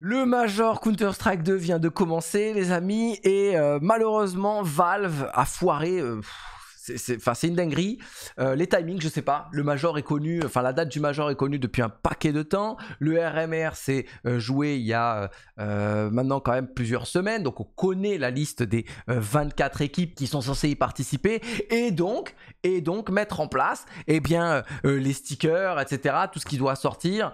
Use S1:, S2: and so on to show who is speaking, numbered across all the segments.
S1: Le Major Counter-Strike 2 vient de commencer, les amis, et euh, malheureusement, Valve a foiré. Euh, c'est une dinguerie. Euh, les timings, je sais pas. Le major est connu, enfin la date du major est connue depuis un paquet de temps. Le RMR s'est euh, joué il y a euh, maintenant quand même plusieurs semaines. Donc on connaît la liste des 24 équipes qui sont censées y participer. Et donc, et donc mettre en place eh bien, les stickers, etc. Tout ce qui doit sortir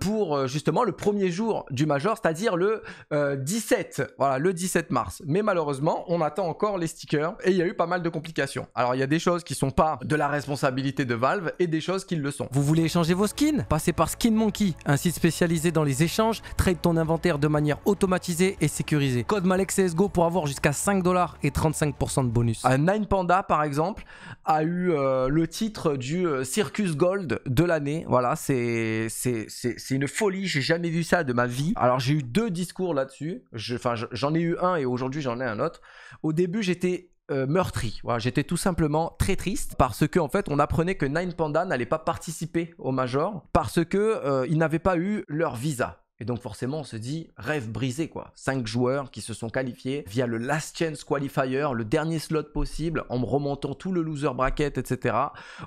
S1: pour justement le premier jour du major, c'est-à-dire le 17. Voilà, le 17 mars. Mais malheureusement, on attend encore les stickers et il y a eu pas mal de complications. Alors, alors il y a des choses qui sont pas de la responsabilité de Valve et des choses qui le sont. Vous voulez échanger vos skins Passez par Skin Monkey, un site spécialisé dans les échanges, trade ton inventaire de manière automatisée et sécurisée. Code CSGO pour avoir jusqu'à 5 dollars et 35% de bonus. Un euh, Nine Panda par exemple a eu euh, le titre du euh, Circus Gold de l'année. Voilà, c'est c'est une folie, j'ai jamais vu ça de ma vie. Alors j'ai eu deux discours là-dessus. Enfin, j'en ai eu un et aujourd'hui j'en ai un autre. Au début, j'étais euh, meurtri. J'étais tout simplement très triste parce qu'en en fait, on apprenait que Nine Panda n'allait pas participer au Major parce que euh, ils n'avaient pas eu leur visa. Et donc forcément, on se dit rêve brisé quoi. Cinq joueurs qui se sont qualifiés via le last chance qualifier, le dernier slot possible, en remontant tout le loser bracket, etc.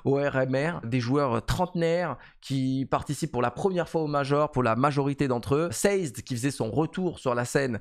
S1: Au RMR, des joueurs trentenaires qui participent pour la première fois au major, pour la majorité d'entre eux. Seized qui faisait son retour sur la scène,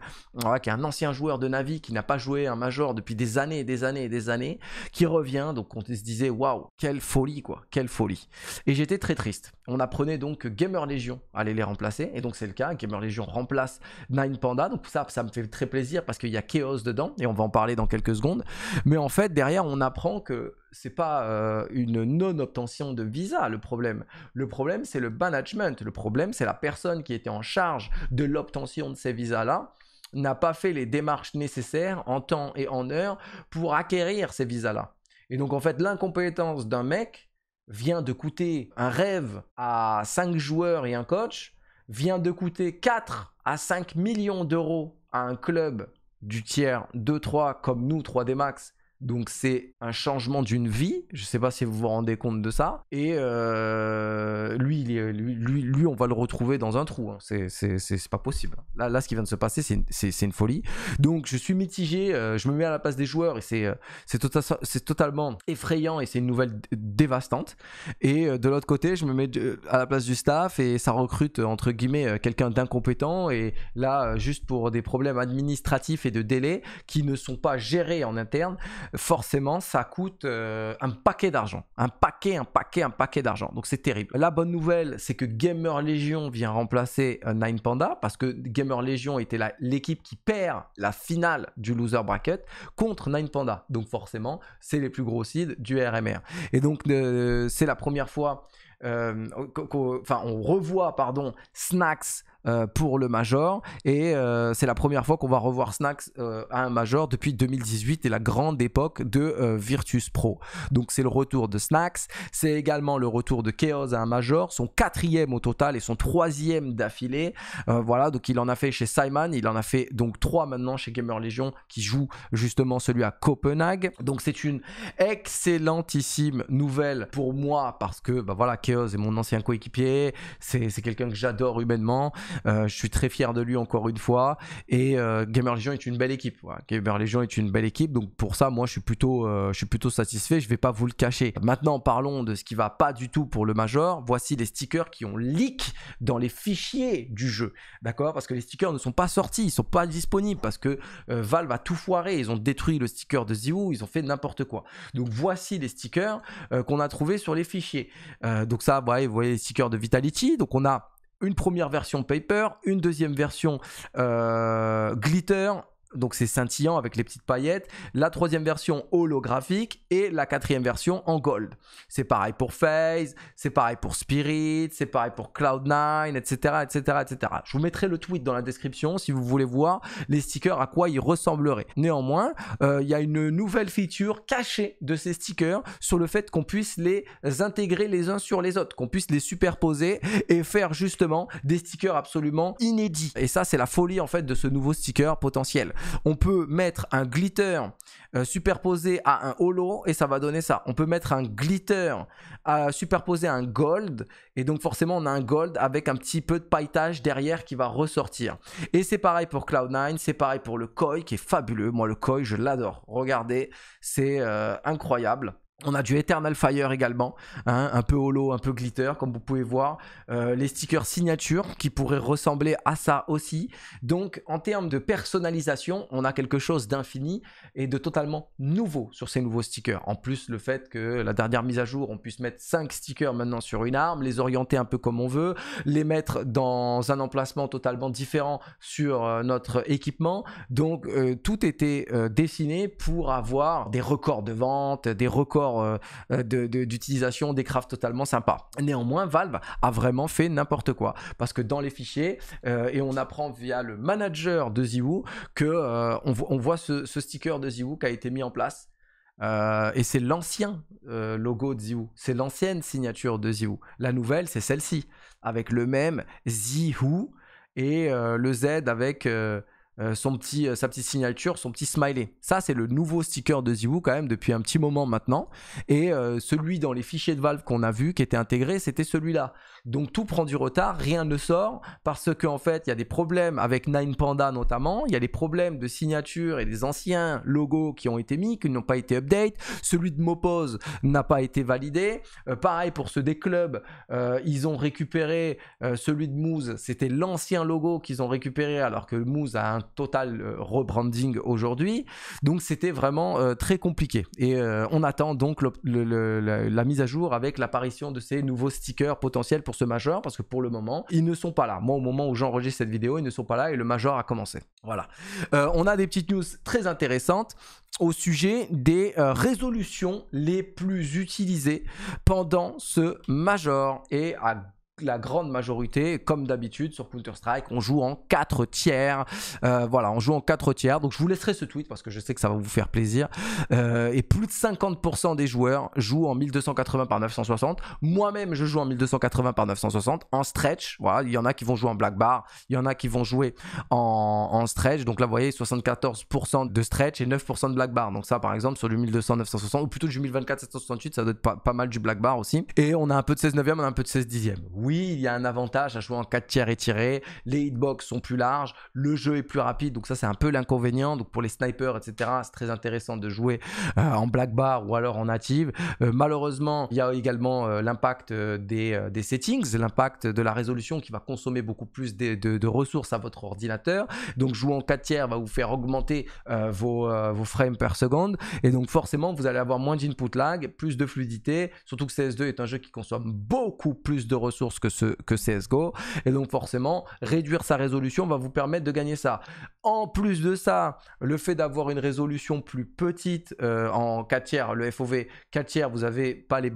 S1: qui est un ancien joueur de Navi qui n'a pas joué un major depuis des années et des années et des années, qui revient. Donc on se disait waouh, quelle folie quoi, quelle folie. Et j'étais très triste. On apprenait donc que Gamer Legion allait les remplacer et donc c'est le cas. Gamer Legion remplace Nine Panda. Donc ça, ça me fait très plaisir parce qu'il y a Chaos dedans et on va en parler dans quelques secondes. Mais en fait, derrière, on apprend que c'est pas euh, une non-obtention de visa le problème. Le problème, c'est le management. Le problème, c'est la personne qui était en charge de l'obtention de ces visas-là n'a pas fait les démarches nécessaires en temps et en heure pour acquérir ces visas-là. Et donc en fait, l'incompétence d'un mec vient de coûter un rêve à cinq joueurs et un coach vient de coûter 4 à 5 millions d'euros à un club du tiers 2-3 comme nous, 3D Max, donc c'est un changement d'une vie. Je ne sais pas si vous vous rendez compte de ça. Et euh, lui, lui, on va le retrouver dans un trou. Hein. C'est pas possible. Là, là, ce qui vient de se passer, c'est une folie. Donc je suis mitigé. Euh, je me mets à la place des joueurs et c'est euh, tota-, c'est totalement effrayant et c'est une nouvelle dévastante. Et de l'autre côté, je me mets à la place du staff et ça recrute entre guillemets quelqu'un d'incompétent. Et là, juste pour des problèmes administratifs et de délai qui ne sont pas gérés en interne forcément, ça coûte euh, un paquet d'argent. Un paquet, un paquet, un paquet d'argent. Donc c'est terrible. La bonne nouvelle, c'est que Gamer Legion vient remplacer euh, Nine Panda parce que Gamer Legion était l'équipe qui perd la finale du loser bracket contre Nine Panda. Donc forcément, c'est les plus gros seeds du RMR. Et donc euh, c'est la première fois euh, enfin, on revoit, pardon, Snacks euh, pour le Major. Et euh, c'est la première fois qu'on va revoir Snacks à un Major depuis 2018 et la grande époque de Virtus Pro. Donc c'est le retour de Snacks, c'est également le retour de Chaos à un Major, son quatrième au total et son troisième d'affilée. voilà, donc il en a fait chez Simon, il en a fait donc trois maintenant chez Gamer Legion qui joue justement celui à Copenhague. Donc c'est une excellentissime nouvelle pour moi parce que bah voilà, et mon ancien coéquipier, c'est quelqu'un que j'adore humainement, euh, je suis très fier de lui encore une fois, et euh, Gamer Legion est une belle équipe. Gamer Legion est une belle équipe, donc pour ça, moi, je suis plutôt, euh, je suis plutôt satisfait, je vais pas vous le cacher. Maintenant, parlons de ce qui va pas du tout pour le Major. Voici les stickers qui ont leak dans les fichiers du jeu, d'accord Parce que les stickers ne sont pas sortis, ils sont pas disponibles, parce que Val va tout foiré, ils ont détruit le sticker de zywOo ils ont fait n'importe quoi. Donc voici les stickers qu'on a trouvé sur les fichiers. donc donc ça, vous voyez les stickers de Vitality. Donc on a une première version Paper, une deuxième version euh, Glitter, donc c'est scintillant avec les petites paillettes, la troisième version holographique et la quatrième version en gold. C'est pareil pour Phase, c'est pareil pour Spirit, c'est pareil pour Cloud9, etc., etc., etc. Je vous mettrai le tweet dans la description si vous voulez voir les stickers à quoi ils ressembleraient. Néanmoins, euh, il y a une nouvelle feature cachée de ces stickers sur le fait qu'on puisse les intégrer les uns sur les autres, qu'on puisse les superposer et faire justement des stickers absolument inédits. Et ça, c'est la folie en fait de ce nouveau sticker potentiel. On peut mettre un glitter euh, superposé à un holo et ça va donner ça. On peut mettre un glitter superposé à un gold et donc forcément on a un gold avec un petit peu de pailletage derrière qui va ressortir. Et c'est pareil pour Cloud9, c'est pareil pour le koi qui est fabuleux. Moi le koi je l'adore. Regardez, c'est euh, incroyable. On a du Eternal Fire également, hein, un peu holo, un peu glitter, comme vous pouvez voir. Euh, les stickers signature qui pourraient ressembler à ça aussi. Donc, en termes de personnalisation, on a quelque chose d'infini et de totalement nouveau sur ces nouveaux stickers. En plus, le fait que la dernière mise à jour, on puisse mettre 5 stickers maintenant sur une arme, les orienter un peu comme on veut, les mettre dans un emplacement totalement différent sur euh, notre équipement. Donc, euh, tout était dessiné pour avoir des records de vente, des records euh, euh, d'utilisation des crafts totalement sympa. Néanmoins, Valve a vraiment fait n'importe quoi. Parce que dans les fichiers, euh, et on apprend via le manager de Ziwoo, que on, voit ce, sticker de Ziwoo qui a été mis en place. et c'est l'ancien logo de Zihu. C'est l'ancienne signature de Zihu. La nouvelle, c'est celle-ci, avec le même Zihu et le Z avec euh, son petit, euh, sa petite signature, son petit smiley. Ça, c'est le nouveau sticker de Ziwoo quand même depuis un petit moment maintenant. Et euh, celui dans les fichiers de Valve qu'on a vu, qui était intégré, c'était celui-là. Donc tout prend du retard, rien ne sort parce qu'en en fait, il y a des problèmes avec Nine Panda notamment. Il y a des problèmes de signature et des anciens logos qui ont été mis, qui n'ont pas été update. Celui de Mopose n'a pas été validé. pareil pour ceux des clubs, ils ont récupéré celui de Moose. C'était l'ancien logo qu'ils ont récupéré alors que Moose a un total euh, rebranding aujourd'hui. Donc c'était vraiment euh, très compliqué. Et euh, on attend donc la mise à jour avec l'apparition de ces nouveaux stickers potentiels pour ce major, parce que pour le moment, ils ne sont pas là. Moi, au moment où j'enregistre cette vidéo, ils ne sont pas là et le major a commencé. Voilà. on a des petites news très intéressantes au sujet des résolutions les plus utilisées pendant ce major. Et à la grande majorité, comme d'habitude sur Counter-Strike, on joue en 4 tiers. Euh, voilà, on joue en 4 tiers. Donc je vous laisserai ce tweet parce que je sais que ça va vous faire plaisir. Euh, et plus de 50% des joueurs jouent en 1280 par 960. Moi-même, je joue en 1280 par 960 en stretch. Voilà, il y en a qui vont jouer en black bar, il y en a qui vont jouer en, stretch. Donc là, vous voyez, 74% de stretch et 9% de black bar. Donc ça, par exemple, sur le 1200 960 ou plutôt du 1024 768, ça doit être pas, mal du black bar aussi. Et on a un peu de 16 9 on a un peu de 16 10 oui, il y a un avantage à jouer en 4 tiers étiré. les hitbox sont plus larges, le jeu est plus rapide, donc ça c'est un peu l'inconvénient. Donc pour les snipers, etc., c'est très intéressant de jouer euh, en black bar ou alors en native. Euh, malheureusement, il y a également euh, l'impact des, settings, l'impact de la résolution qui va consommer beaucoup plus de, ressources à votre ordinateur. Donc jouer en 4 tiers va vous faire augmenter vos, vos frames par seconde, et donc forcément vous allez avoir moins d'input lag, plus de fluidité, surtout que CS2 est un jeu qui consomme beaucoup plus de ressources que, ce, que CSGO. Et donc forcément, réduire sa résolution va vous permettre de gagner ça. En plus de ça, le fait d'avoir une résolution plus petite euh, en 4 tiers, le FOV 4 tiers, vous n'avez pas les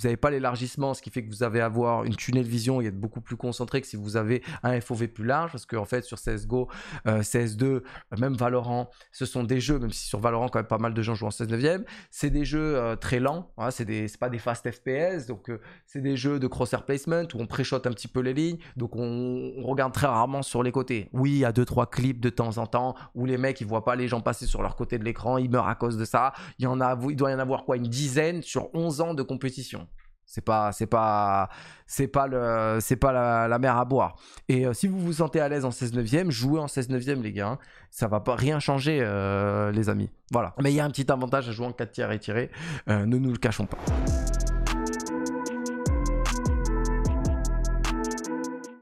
S1: vous n'avez pas l'élargissement, ce qui fait que vous avez avoir une tunnel vision et être beaucoup plus concentré que si vous avez un FOV plus large, parce qu'en en fait sur CSGO, euh, CS2, euh, même Valorant, ce sont des jeux, même si sur Valorant quand même pas mal de gens jouent en 16 9 c'est des jeux euh, très lents, ce hein, c'est des pas des fast FPS, donc c'est des jeux de crosshair placement où on préchote un petit peu les lignes, donc on, regarde très rarement sur les côtés. Oui, il y a 2-3 clips de temps en temps où les mecs ils voient pas les gens passer sur leur côté de l'écran, ils meurent à cause de ça. Il, y en a, il doit y en avoir quoi, une dizaine sur 11 ans de compétition. C'est pas, pas, c'est pas le, c'est pas la, mer à boire. Et euh, si vous vous sentez à l'aise en 16 neuvième, jouez en 16 neuvième les gars. Ça hein. Ça va pas rien changer, euh, les amis. Voilà. Mais il y a un petit avantage à jouer en 4 tiers et euh, ne nous le cachons pas.